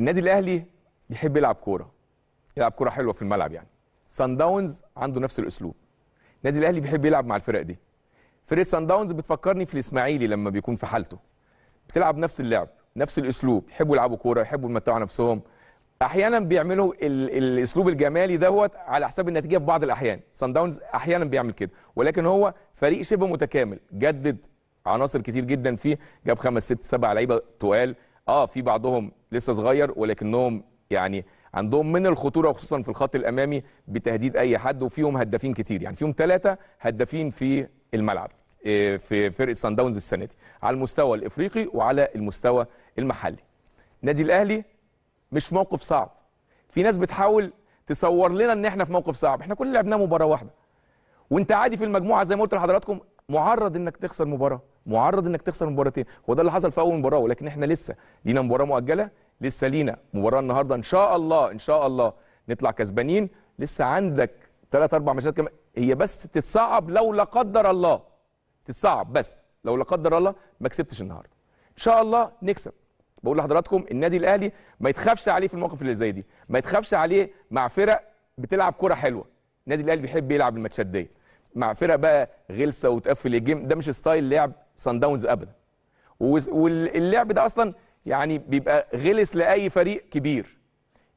النادي الاهلي بيحب يلعب كوره يلعب كوره حلوه في الملعب يعني سان داونز عنده نفس الاسلوب النادي الاهلي بيحب يلعب مع الفرق دي فرقه سان داونز بتفكرني في الاسماعيلي لما بيكون في حالته بتلعب نفس اللعب نفس الاسلوب يحبوا يلعبوا كوره يحبوا يمتعوا نفسهم احيانا بيعملوا الاسلوب الجمالي دوت على حساب النتيجه في بعض الاحيان سان داونز احيانا بيعمل كده ولكن هو فريق شبه متكامل جدد عناصر كتير جدا فيه جاب خمس ست سبع لعيبه تقال اه في بعضهم لسه صغير ولكنهم يعني عندهم من الخطوره خصوصا في الخط الامامي بتهديد اي حد وفيهم هدافين كتير يعني فيهم ثلاثه هدافين في الملعب آه، في فرقه سان داونز السنه دي على المستوى الافريقي وعلى المستوى المحلي نادي الاهلي مش موقف صعب في ناس بتحاول تصور لنا ان احنا في موقف صعب احنا كل لعبنا مباراه واحده وانت عادي في المجموعه زي ما قلت لحضراتكم معرض انك تخسر مباراه معرض انك تخسر مباراتين هو ده اللي حصل في اول مباراه ولكن احنا لسه لينا مباراه مؤجله لسه لينا مباراه النهارده ان شاء الله ان شاء الله نطلع كسبانين لسه عندك ثلاث اربع ماتشات كمان هي بس تتصعب لو لا قدر الله تتصعب بس لو لا قدر الله ما كسبتش النهارده ان شاء الله نكسب بقول لحضراتكم النادي الاهلي ما يتخافش عليه في الموقف اللي زي دي ما يتخافش عليه مع فرق بتلعب كره حلوه النادي الاهلي بيحب يلعب الماتشات ديت مع فرق بقى غلسه وتقفل الجيم ده مش ستايل لعب سان داونز ابدا واللعب ده اصلا يعني بيبقى غلس لاي فريق كبير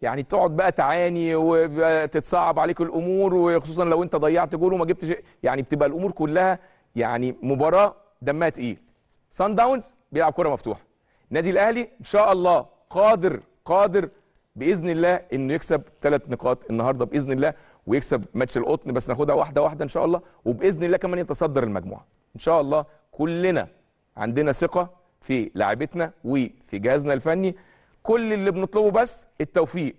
يعني تقعد بقى تعاني وتتصعب عليك الامور وخصوصا لو انت ضيعت جول وما جبتش يعني بتبقى الامور كلها يعني مباراه دمها تقيل سان داونز بيلعب كره مفتوحه النادي الاهلي ان شاء الله قادر قادر باذن الله انه يكسب ثلاث نقاط النهارده باذن الله ويكسب ماتش القطن بس ناخدها واحده واحده ان شاء الله وباذن الله كمان يتصدر المجموعه ان شاء الله كلنا عندنا ثقه في لاعيبتنا وفي جهازنا الفني كل اللي بنطلبه بس التوفيق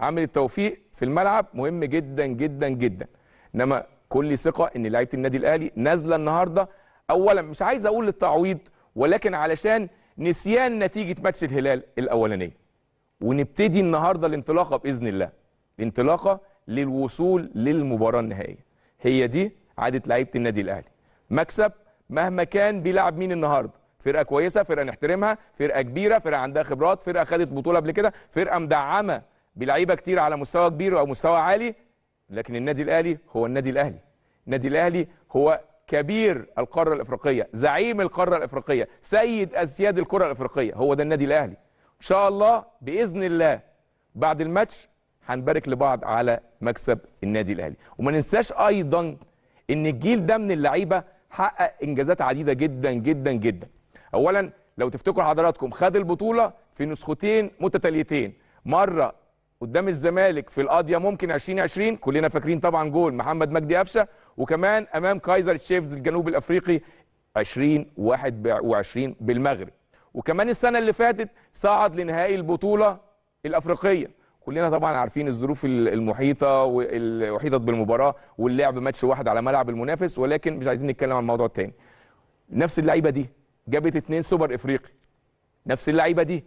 عامل التوفيق في الملعب مهم جدا جدا جدا انما كل ثقه ان لعيبه النادي الاهلي نازله النهارده اولا مش عايز اقول للتعويض ولكن علشان نسيان نتيجه ماتش الهلال الاولانيه ونبتدي النهارده الانطلاقه باذن الله الانطلاقه للوصول للمباراه النهائيه هي دي عاده لعيبه النادي الاهلي مكسب مهما كان بيلعب مين النهارده فرقه كويسه فرقه نحترمها فرقه كبيره فرقه عندها خبرات فرقه خدت بطوله قبل كده فرقه مدعمه بلعيبه كتير على مستوى كبير او مستوى عالي لكن النادي الاهلي هو النادي الاهلي النادي الاهلي هو كبير القاره الافريقيه زعيم القاره الافريقيه سيد اسياد الكره الافريقيه هو ده النادي الاهلي ان شاء الله باذن الله بعد الماتش هنبارك لبعض على مكسب النادي الاهلي وما ننساش ايضا ان الجيل ده من اللعيبه حقق انجازات عديده جدا جدا جدا اولا لو تفتكروا حضراتكم خد البطوله في نسختين متتاليتين مره قدام الزمالك في القاضيه ممكن 2020 كلنا فاكرين طبعا جول محمد مجدي قفشه وكمان امام كايزر تشيفز الجنوب الافريقي 2021 بالمغرب وكمان السنه اللي فاتت صعد لنهائي البطوله الافريقيه كلنا طبعا عارفين الظروف المحيطه احيطت بالمباراه واللعب ماتش واحد على ملعب المنافس ولكن مش عايزين نتكلم عن الموضوع الثاني نفس اللعيبه دي جابت اثنين سوبر افريقي نفس اللعيبه دي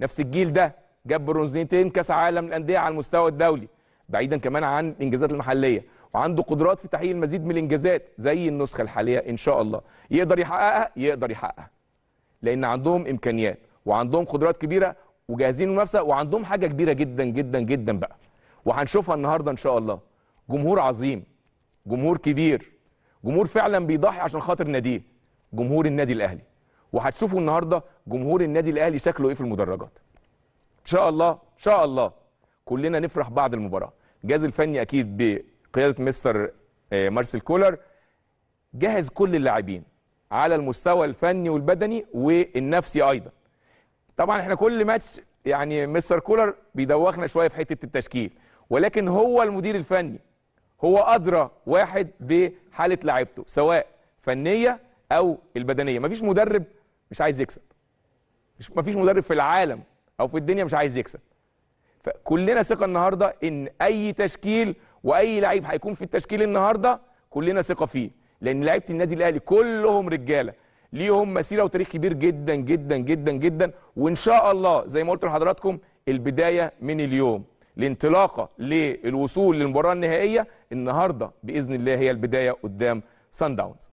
نفس الجيل ده جاب برونزيتين كاس عالم الانديه على المستوى الدولي بعيدا كمان عن الانجازات المحليه وعنده قدرات في تحقيق المزيد من الانجازات زي النسخه الحاليه ان شاء الله يقدر يحققها يقدر يحققها لان عندهم امكانيات وعندهم قدرات كبيره وجاهزين المنافسة وعندهم حاجه كبيره جدا جدا جدا بقى وهنشوفها النهارده ان شاء الله جمهور عظيم جمهور كبير جمهور فعلا بيضحي عشان خاطر ناديه جمهور النادي الاهلي وهتشوفوا النهارده جمهور النادي الاهلي شكله ايه في المدرجات ان شاء الله ان شاء الله كلنا نفرح بعد المباراه الجهاز الفني اكيد بقياده مستر آه، مارسيل كولر جهز كل اللاعبين على المستوى الفني والبدني والنفسي ايضا طبعا احنا كل ماتش يعني مستر كولر بيدوخنا شويه في حته التشكيل ولكن هو المدير الفني هو ادرى واحد بحاله لعيبته سواء فنيه او البدنيه مفيش مدرب مش عايز يكسب مش مفيش مدرب في العالم او في الدنيا مش عايز يكسب فكلنا ثقه النهارده ان اي تشكيل واي لعيب هيكون في التشكيل النهارده كلنا ثقه فيه لان لعيبه النادي الاهلي كلهم رجاله ليهم مسيره وتاريخ كبير جدا جدا جدا جدا وان شاء الله زي ما قلت لحضراتكم البدايه من اليوم الانطلاقه للوصول للمباراه النهائيه النهارده باذن الله هي البدايه قدام سان داونز